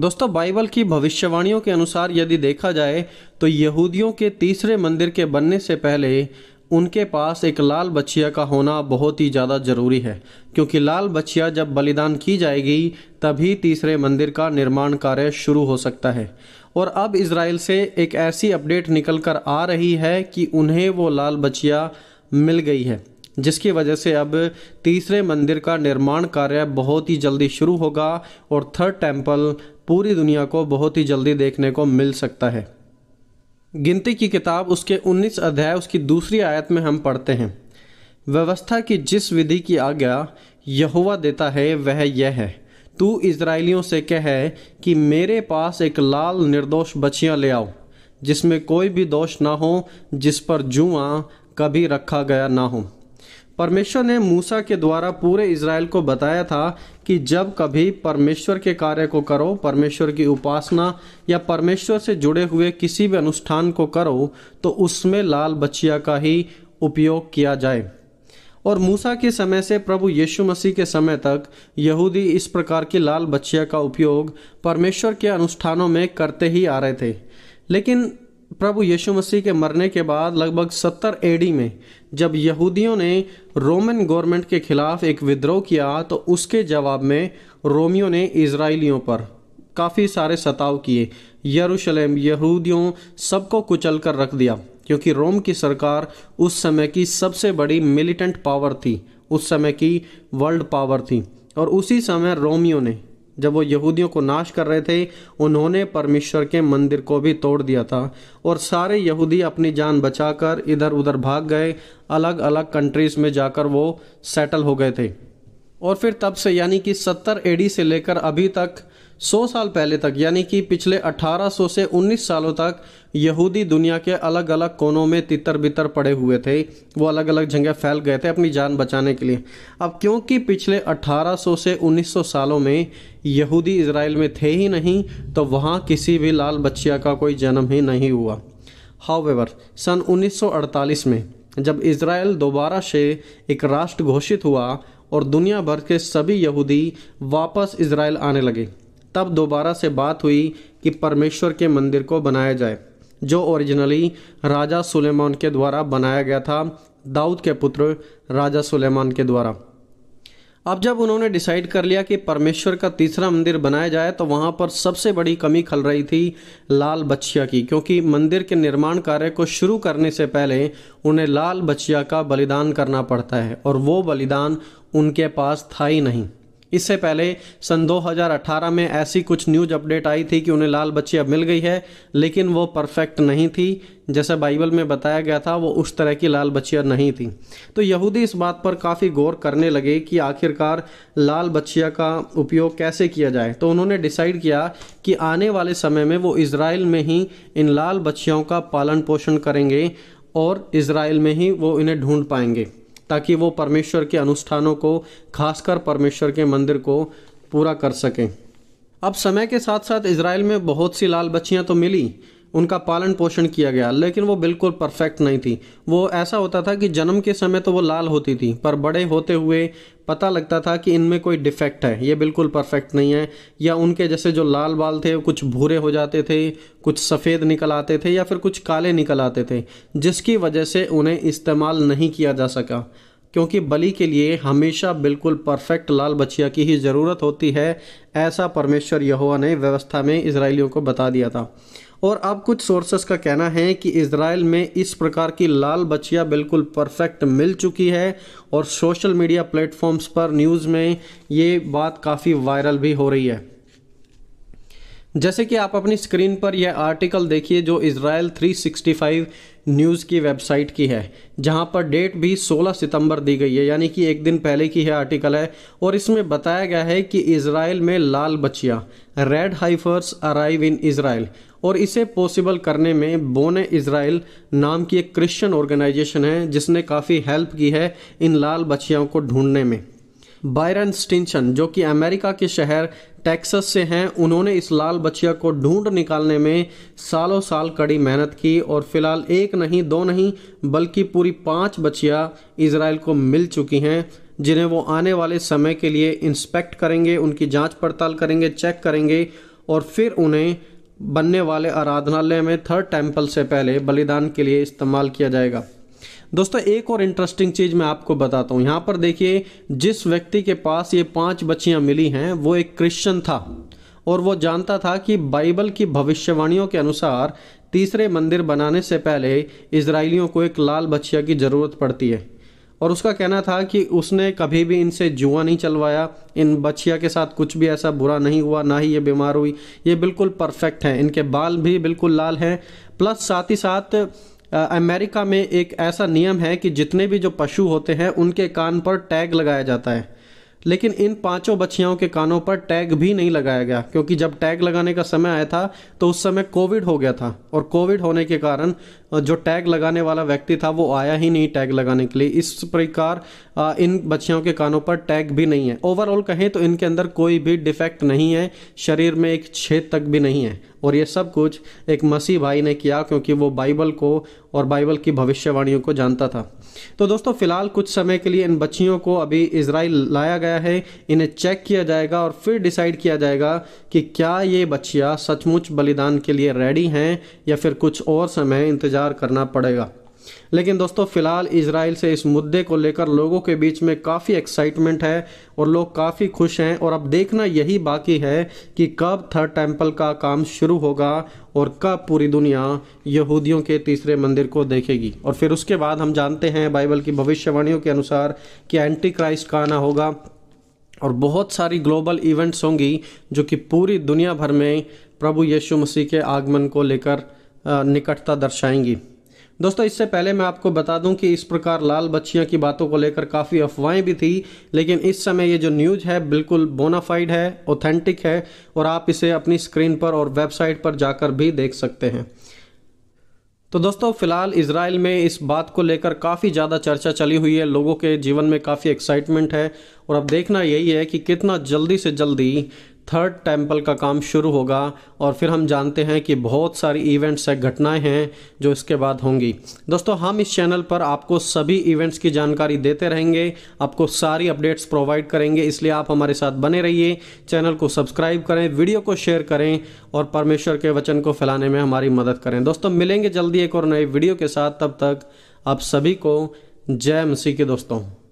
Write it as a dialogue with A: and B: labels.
A: दोस्तों बाइबल की भविष्यवाणियों के अनुसार यदि देखा जाए तो यहूदियों के तीसरे मंदिर के बनने से पहले उनके पास एक लाल बछिया का होना बहुत ही ज़्यादा ज़रूरी है क्योंकि लाल बछिया जब बलिदान की जाएगी तभी तीसरे मंदिर का निर्माण कार्य शुरू हो सकता है और अब इसराइल से एक ऐसी अपडेट निकल कर आ रही है कि उन्हें वो लाल बछिया मिल गई है जिसकी वजह से अब तीसरे मंदिर का निर्माण कार्य बहुत ही जल्दी शुरू होगा और थर्ड टेम्पल पूरी दुनिया को बहुत ही जल्दी देखने को मिल सकता है गिनती की किताब उसके 19 अध्याय उसकी दूसरी आयत में हम पढ़ते हैं व्यवस्था की जिस विधि की आज्ञा यहुवा देता है वह यह है तू इसराइलियों से कह कि मेरे पास एक लाल निर्दोष बचियाँ ले आओ जिसमें कोई भी दोष ना हो जिस पर जुआ कभी रखा गया ना हो परमेश्वर ने मूसा के द्वारा पूरे इसराइल को बताया था कि जब कभी परमेश्वर के कार्य को करो परमेश्वर की उपासना या परमेश्वर से जुड़े हुए किसी भी अनुष्ठान को करो तो उसमें लाल बच्चिया का ही उपयोग किया जाए और मूसा के समय से प्रभु यीशु मसीह के समय तक यहूदी इस प्रकार की लाल बच्चिया का उपयोग परमेश्वर के अनुष्ठानों में करते ही आ रहे थे लेकिन प्रभु यीशु मसीह के मरने के बाद लगभग 70 एडी में जब यहूदियों ने रोमन गवर्नमेंट के खिलाफ एक विद्रोह किया तो उसके जवाब में रोमियों ने इसराइलियों पर काफ़ी सारे सताव किए यरूशलेम यहूदियों सबको कुचल कर रख दिया क्योंकि रोम की सरकार उस समय की सबसे बड़ी मिलिटेंट पावर थी उस समय की वर्ल्ड पावर थी और उसी समय रोमियों ने जब वो यहूदियों को नाश कर रहे थे उन्होंने परमेश्वर के मंदिर को भी तोड़ दिया था और सारे यहूदी अपनी जान बचाकर इधर उधर भाग गए अलग अलग कंट्रीज़ में जाकर वो सेटल हो गए थे और फिर तब से यानी कि सत्तर एडी से लेकर अभी तक 100 साल पहले तक यानी कि पिछले 1800 से 19 सालों तक यहूदी दुनिया के अलग अलग कोनों में तितर बितर पड़े हुए थे वो अलग अलग जगह फैल गए थे अपनी जान बचाने के लिए अब क्योंकि पिछले 1800 से 1900 सालों में यहूदी इसराइल में थे ही नहीं तो वहाँ किसी भी लाल बच्चिया का कोई जन्म ही नहीं हुआ हाउवेवर सन उन्नीस में जब इसराइल दोबारा से एक राष्ट्र घोषित हुआ और दुनिया भर के सभी यहूदी वापस इसराइल आने लगे तब दोबारा से बात हुई कि परमेश्वर के मंदिर को बनाया जाए जो ओरिजिनली राजा सुलेमान के द्वारा बनाया गया था दाऊद के पुत्र राजा सुलेमान के द्वारा अब जब उन्होंने डिसाइड कर लिया कि परमेश्वर का तीसरा मंदिर बनाया जाए तो वहाँ पर सबसे बड़ी कमी खल रही थी लाल बच्चिया की क्योंकि मंदिर के निर्माण कार्य को शुरू करने से पहले उन्हें लाल बच्चिया का बलिदान करना पड़ता है और वो बलिदान उनके पास था ही नहीं इससे पहले सन 2018 में ऐसी कुछ न्यूज अपडेट आई थी कि उन्हें लाल बच्ची अब मिल गई है लेकिन वो परफेक्ट नहीं थी जैसे बाइबल में बताया गया था वो उस तरह की लाल बच्चियाँ नहीं थी तो यहूदी इस बात पर काफ़ी गौर करने लगे कि आखिरकार लाल बच्चिया का उपयोग कैसे किया जाए तो उन्होंने डिसाइड किया कि आने वाले समय में वो इसराइल में ही इन लाल बच्चियों का पालन पोषण करेंगे और इसराइल में ही वो इन्हें ढूंढ पाएंगे ताकि वो परमेश्वर के अनुष्ठानों को खासकर परमेश्वर के मंदिर को पूरा कर सकें अब समय के साथ साथ इसराइल में बहुत सी लाल बच्चियाँ तो मिली उनका पालन पोषण किया गया लेकिन वो बिल्कुल परफेक्ट नहीं थी वो ऐसा होता था कि जन्म के समय तो वो लाल होती थी पर बड़े होते हुए पता लगता था कि इनमें कोई डिफेक्ट है ये बिल्कुल परफेक्ट नहीं है या उनके जैसे जो लाल बाल थे कुछ भूरे हो जाते थे कुछ सफ़ेद निकल आते थे या फिर कुछ काले निकल आते थे जिसकी वजह से उन्हें इस्तेमाल नहीं किया जा सका क्योंकि बलि के लिए हमेशा बिल्कुल परफेक्ट लाल बछिया की ही ज़रूरत होती है ऐसा परमेश्वर यहोवा ने व्यवस्था में इसराइलियों को बता दिया था और अब कुछ सोर्सेस का कहना है कि इसराइल में इस प्रकार की लाल बछिया बिल्कुल परफेक्ट मिल चुकी है और सोशल मीडिया प्लेटफॉर्म्स पर न्यूज़ में ये बात काफ़ी वायरल भी हो रही है जैसे कि आप अपनी स्क्रीन पर यह आर्टिकल देखिए जो इसराइल 365 न्यूज़ की वेबसाइट की है जहां पर डेट भी 16 सितंबर दी गई है यानी कि एक दिन पहले की है आर्टिकल है और इसमें बताया गया है कि इसराइल में लाल बच्चियाँ red heifers arrive in Israel और इसे पॉसिबल करने में बोने इसराइल नाम की एक क्रिश्चियन ऑर्गेनाइजेशन है जिसने काफ़ी हेल्प की है इन लाल बच्चियों को ढूंढने में बायरन स्टिंचन जो कि अमेरिका के शहर टेक्सस से हैं उन्होंने इस लाल बचिया को ढूंढ निकालने में सालों साल कड़ी मेहनत की और फिलहाल एक नहीं दो नहीं बल्कि पूरी पांच बचिया इसराइल को मिल चुकी हैं जिन्हें वो आने वाले समय के लिए इंस्पेक्ट करेंगे उनकी जांच पड़ताल करेंगे चेक करेंगे और फिर उन्हें बनने वाले आराधनालय में थर्ड टेम्पल से पहले बलिदान के लिए इस्तेमाल किया जाएगा दोस्तों एक और इंटरेस्टिंग चीज़ मैं आपको बताता हूँ यहाँ पर देखिए जिस व्यक्ति के पास ये पांच बच्चियाँ मिली हैं वो एक क्रिश्चियन था और वो जानता था कि बाइबल की भविष्यवाणियों के अनुसार तीसरे मंदिर बनाने से पहले इसराइलियों को एक लाल बच्चिया की ज़रूरत पड़ती है और उसका कहना था कि उसने कभी भी इनसे जुआ नहीं चलवाया इन बच्चिया के साथ कुछ भी ऐसा बुरा नहीं हुआ ना ही ये बीमार हुई ये बिल्कुल परफेक्ट हैं इनके बाल भी बिल्कुल लाल हैं प्लस साथ ही साथ अमेरिका में एक ऐसा नियम है कि जितने भी जो पशु होते हैं उनके कान पर टैग लगाया जाता है लेकिन इन पांचों बच्चियों के कानों पर टैग भी नहीं लगाया गया क्योंकि जब टैग लगाने का समय आया था तो उस समय कोविड हो गया था और कोविड होने के कारण जो टैग लगाने वाला व्यक्ति था वो आया ही नहीं टैग लगाने के लिए इस प्रकार इन बच्चियों के कानों पर टैग भी नहीं है ओवरऑल कहें तो इनके अंदर कोई भी डिफेक्ट नहीं है शरीर में एक छेद तक भी नहीं है और ये सब कुछ एक मसीह भाई ने किया क्योंकि वो बाइबल को और बाइबल की भविष्यवाणियों को जानता था तो दोस्तों फिलहाल कुछ समय के लिए इन बच्चियों को अभी इसराइल लाया गया है इन्हें चेक किया जाएगा और फिर डिसाइड किया जाएगा कि क्या ये बच्चियाँ सचमुच बलिदान के लिए रेडी हैं या फिर कुछ और समय इंतज़ार करना पड़ेगा लेकिन दोस्तों फिलहाल इसराइल से इस मुद्दे को लेकर लोगों के बीच में काफ़ी एक्साइटमेंट है और लोग काफ़ी खुश हैं और अब देखना यही बाकी है कि कब थर्ड टेम्पल का काम शुरू होगा और कब पूरी दुनिया यहूदियों के तीसरे मंदिर को देखेगी और फिर उसके बाद हम जानते हैं बाइबल की भविष्यवाणियों के अनुसार कि एंटी क्राइस्ट का आना होगा और बहुत सारी ग्लोबल इवेंट्स होंगी जो कि पूरी दुनिया भर में प्रभु यीशु मसीह के आगमन को लेकर निकटता दर्शाएंगी दोस्तों इससे पहले मैं आपको बता दूं कि इस प्रकार लाल बच्चियाँ की बातों को लेकर काफ़ी अफवाहें भी थी लेकिन इस समय ये जो न्यूज है बिल्कुल बोनाफाइड है ऑथेंटिक है और आप इसे अपनी स्क्रीन पर और वेबसाइट पर जाकर भी देख सकते हैं तो दोस्तों फिलहाल इसराइल में इस बात को लेकर काफ़ी ज़्यादा चर्चा चली हुई है लोगों के जीवन में काफ़ी एक्साइटमेंट है और अब देखना यही है कि कितना जल्दी से जल्दी थर्ड टेम्पल का काम शुरू होगा और फिर हम जानते हैं कि बहुत सारी इवेंट्स हैं घटनाएं हैं जो इसके बाद होंगी दोस्तों हम इस चैनल पर आपको सभी इवेंट्स की जानकारी देते रहेंगे आपको सारी अपडेट्स प्रोवाइड करेंगे इसलिए आप हमारे साथ बने रहिए चैनल को सब्सक्राइब करें वीडियो को शेयर करें और परमेश्वर के वचन को फैलाने में हमारी मदद करें दोस्तों मिलेंगे जल्दी एक और नए वीडियो के साथ तब तक आप सभी को जय मसीह के दोस्तों